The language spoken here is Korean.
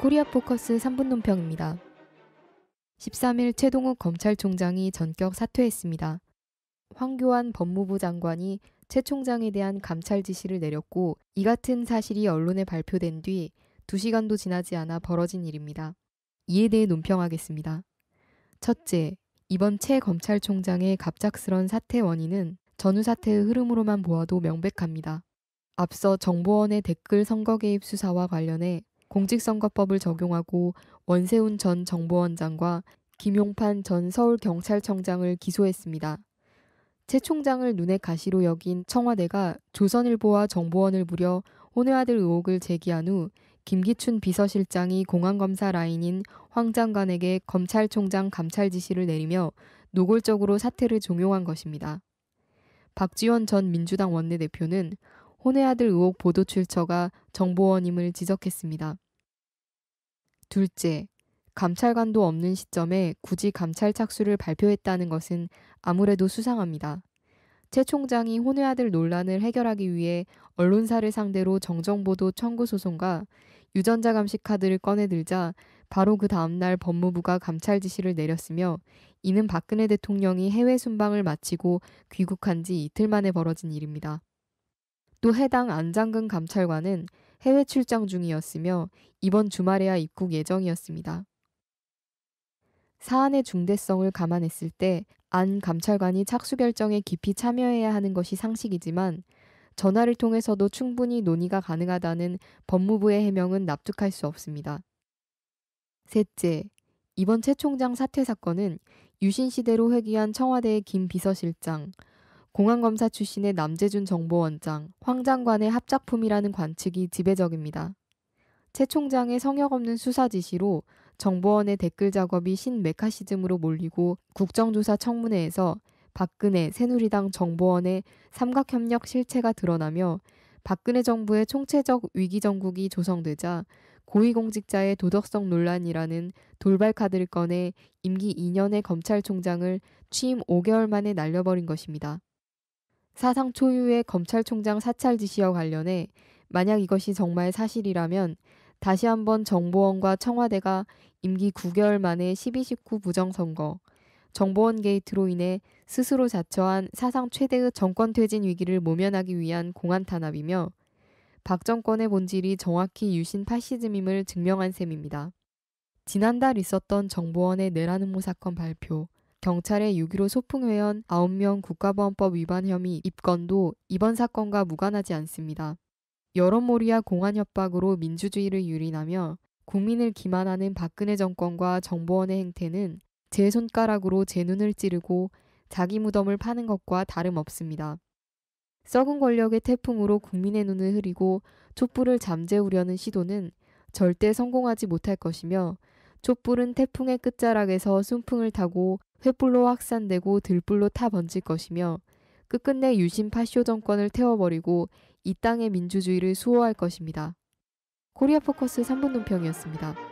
코리아 포커스 3분 논평입니다. 13일 최동욱 검찰총장이 전격 사퇴했습니다. 황교안 법무부 장관이 최 총장에 대한 감찰 지시를 내렸고 이 같은 사실이 언론에 발표된 뒤 2시간도 지나지 않아 벌어진 일입니다. 이에 대해 논평하겠습니다. 첫째, 이번 최 검찰총장의 갑작스런 사퇴 원인은 전후 사태의 흐름으로만 보아도 명백합니다. 앞서 정보원의 댓글 선거 개입 수사와 관련해 공직선거법을 적용하고 원세훈 전 정보원장과 김용판 전 서울경찰청장을 기소했습니다. 최 총장을 눈의 가시로 여긴 청와대가 조선일보와 정보원을 무려 혼외아들 의혹을 제기한 후 김기춘 비서실장이 공안검사 라인인 황 장관에게 검찰총장 감찰 지시를 내리며 노골적으로 사태를 종용한 것입니다. 박지원 전 민주당 원내대표는 혼의 아들 의혹 보도 출처가 정보원임을 지적했습니다. 둘째, 감찰관도 없는 시점에 굳이 감찰 착수를 발표했다는 것은 아무래도 수상합니다. 최 총장이 혼외 아들 논란을 해결하기 위해 언론사를 상대로 정정보도 청구 소송과 유전자 감식 카드를 꺼내들자 바로 그 다음날 법무부가 감찰 지시를 내렸으며 이는 박근혜 대통령이 해외 순방을 마치고 귀국한 지 이틀 만에 벌어진 일입니다. 또 해당 안장근 감찰관은 해외 출장 중이었으며 이번 주말에야 입국 예정이었습니다. 사안의 중대성을 감안했을 때 안 감찰관이 착수 결정에 깊이 참여해야 하는 것이 상식이지만 전화를 통해서도 충분히 논의가 가능하다는 법무부의 해명은 납득할 수 없습니다. 셋째, 이번 최 총장 사퇴 사건은 유신 시대로 회귀한 청와대의 김 비서실장, 공안검사 출신의 남재준 정보원장, 황 장관의 합작품이라는 관측이 지배적입니다. 최 총장의 성역 없는 수사 지시로 정보원의 댓글 작업이 신메카시즘으로 몰리고 국정조사 청문회에서 박근혜 새누리당 정보원의 삼각협력 실체가 드러나며 박근혜 정부의 총체적 위기 정국이 조성되자 고위공직자의 도덕성 논란이라는 돌발카드를 꺼내 임기 2년의 검찰총장을 취임 5개월 만에 날려버린 것입니다. 사상 초유의 검찰총장 사찰 지시와 관련해 만약 이것이 정말 사실이라면 다시 한번 정보원과 청와대가 임기 9개월 만에 1219 부정선거, 정보원 게이트로 인해 스스로 자처한 사상 최대의 정권 퇴진 위기를 모면하기 위한 공안 탄압이며 박 정권의 본질이 정확히 유신 파시즘임을 증명한 셈입니다. 지난달 있었던 정보원의 내란 음모 사건 발표, 경찰의 6.15 소풍회원 9명 국가보안법 위반 혐의 입건도 이번 사건과 무관하지 않습니다. 여론몰이와 공안협박으로 민주주의를 유린하며 국민을 기만하는 박근혜 정권과 정보원의 행태는 제 손가락으로 제 눈을 찌르고 자기 무덤을 파는 것과 다름없습니다. 썩은 권력의 태풍으로 국민의 눈을 흐리고 촛불을 잠재우려는 시도는 절대 성공하지 못할 것이며 촛불은 태풍의 끝자락에서 순풍을 타고 횃불로 확산되고 들불로 타번질 것이며 끝끝내 유신 파쇼 정권을 태워버리고 이 땅의 민주주의를 수호할 것입니다. 코리아 포커스 3분 논평이었습니다.